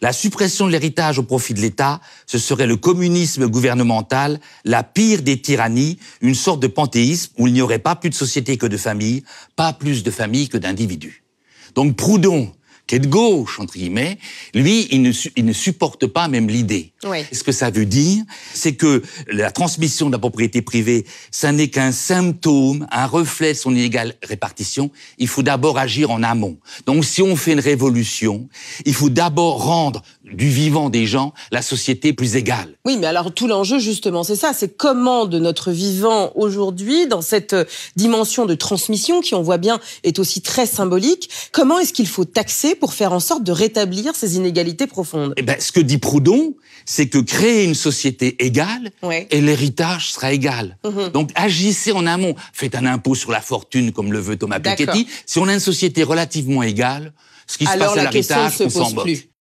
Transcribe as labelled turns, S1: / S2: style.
S1: La suppression de l'héritage au profit de l'État, ce serait le communisme gouvernemental, la pire des tyrannies, une sorte de panthéisme où il n'y aurait pas plus de société que de famille, pas plus de famille que d'individus. Donc Proudhon, qui est de gauche, entre guillemets, lui, il ne, ne supporte pas même l'idée. Ce que ça veut dire, c'est que la transmission de la propriété privée, ça n'est qu'un symptôme, un reflet de son inégale répartition. Il faut d'abord agir en amont. Donc, si on fait une révolution, il faut d'abord rendre du vivant des gens la société plus égale.
S2: Oui, mais alors tout l'enjeu, justement, c'est ça, c'est comment de notre vivant aujourd'hui, dans cette euh, dimension de transmission qui, on voit bien, est aussi très symbolique, comment est-ce qu'il faut taxer pour faire en sorte de rétablir ces inégalités profondes
S1: eh ben, Ce que dit Proudhon, c'est que créer une société égale et l'héritage sera égal. Mhm. Donc agissez en amont. Faites un impôt sur la fortune comme le veut Thomas Piketty. Si on a une société relativement égale, ce qui se passe à l'héritage, on s'en